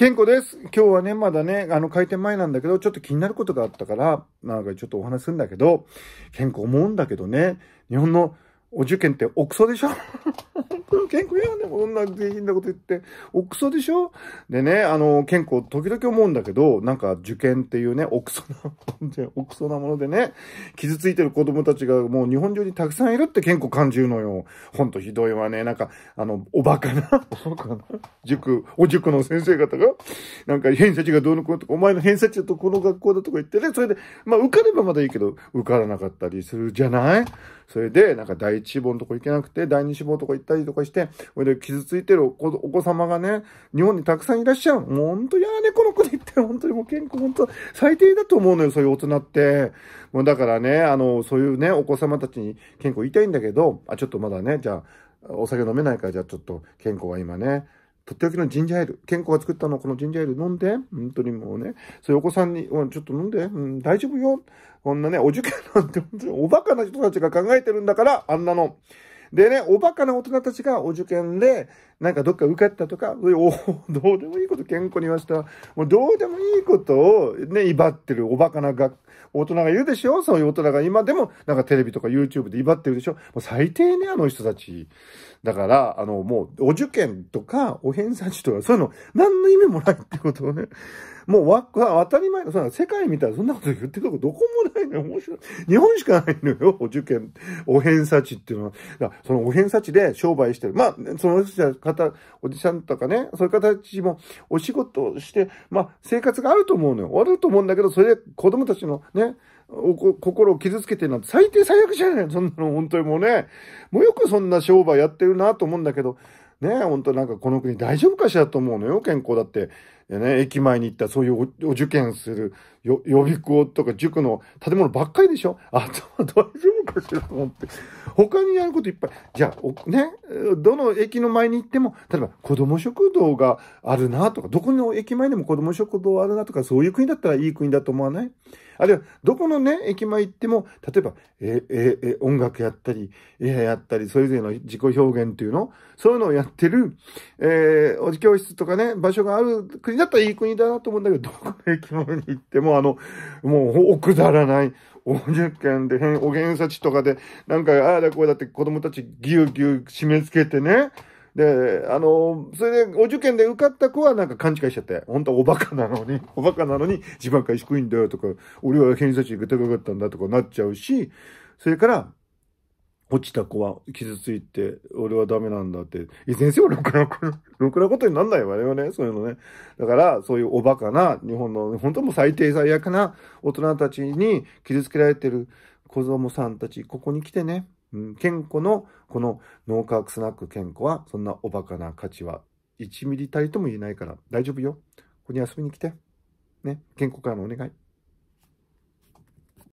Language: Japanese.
健康です。今日はね、まだね、あの、開店前なんだけど、ちょっと気になることがあったから、なんかちょっとお話するんだけど、健康思うんだけどね、日本のお受験って奥そでしょこれ健康やんこんな下品なこと言って。おくそでしょでね、あの、健康時々思うんだけど、なんか受験っていうね、おくそなもんで、なものでね、傷ついてる子供たちがもう日本中にたくさんいるって健康感じるのよ。ほんとひどいわね。なんか、あの、おバカな、おバカな、塾、お塾の先生方が、なんか偏差値がどうのこうのとか、お前の偏差値だとこの学校だとか言ってね、それで、まあ受かればまだいいけど、受からなかったりするじゃないそれで、なんか第一志望のとこ行けなくて、第二志望のとこ行ったりとかぱして、それで傷ついてるお子様がね、日本にたくさんいらっしゃる。もう本当やね、この国って本当にもう健康本当最低だと思うのよ、そういう大人って。もうだからね、あの、そういうね、お子様たちに健康言いたいんだけど、あ、ちょっとまだね、じゃあ、お酒飲めないから、じゃあちょっと健康は今ね、とっておきのジンジャーエール。健康が作ったのこのジンジャーエール飲んで。本当にもうね。そういうお子さんに、うん、ちょっと飲んで。うん、大丈夫よ。こんなね、お受験なんて本当におバカな人たちが考えてるんだから、あんなの。でね、おバカな大人たちがお受験で、なんかどっか受かったとか、おどうでもいいこと、健康に言わせた。もうどうでもいいことをね、威張ってるおバカなが大人がいるでしょそういう大人が今でも、なんかテレビとか YouTube で威張ってるでしょもう最低ね、あの人たち。だから、あの、もう、お受験とか、お偏差値とか、そういうの、何の意味もないってことをね。もうわ、当たり前の、そ世界見たらそんなこと言ってるとこどこもないのよ。面白い。日本しかないのよ。お受験、お偏差値っていうのは。だそのお偏差値で商売してる。まあ、その人たち方、おじさんとかね、そういう方たちもお仕事して、まあ、生活があると思うのよ。あると思うんだけど、それで子供たちのね、心を傷つけてるなんて最低最悪じゃないそんなの、本当にもうね。もうよくそんな商売やってるなと思うんだけど、ね、本当なんかこの国大丈夫かしらと思うのよ、健康だって。ね、駅前に行ったそういうお受験する予備校とか塾の建物ばっかりでしょあ、大丈夫かしらと思って。他にやることいっぱい。じゃあ、ね、どの駅の前に行っても、例えば子供食堂があるなとか、どこの駅前でも子供食堂あるなとか、そういう国だったらいい国だと思わないあるいは、どこのね、駅前行っても、例えば、え、え、え、音楽やったり、絵やったり、それぞれの自己表現っていうのそういうのをやってる、えー、教室とかね、場所がある国だったらいい国だなと思うんだけど、どこの駅前に行っても、あの、もう、くだらない、お受験で、おおんさちとかで、なんか、ああだこうだって子供たちぎゅうぎゅう締め付けてね、で、あの、それで、お受験で受かった子はなんか勘違いしちゃって、本当はおバカなのに、おバカなのに、自爆が低いんだよとか、俺は偏差値が高かったんだとかなっちゃうし、それから、落ちた子は傷ついて、俺はダメなんだって。え、先生はろくなこと、ろくなことになんないわよね、そういうのね。だから、そういうおバカな、日本の、本当も最低最悪な大人たちに傷つけられてる子供さんたち、ここに来てね。うん、健康の、この脳科学スナック健康は、そんなおバカな価値は、1ミリたりとも言えないから、大丈夫よ。ここに遊びに来て。ね、健康からのお願い。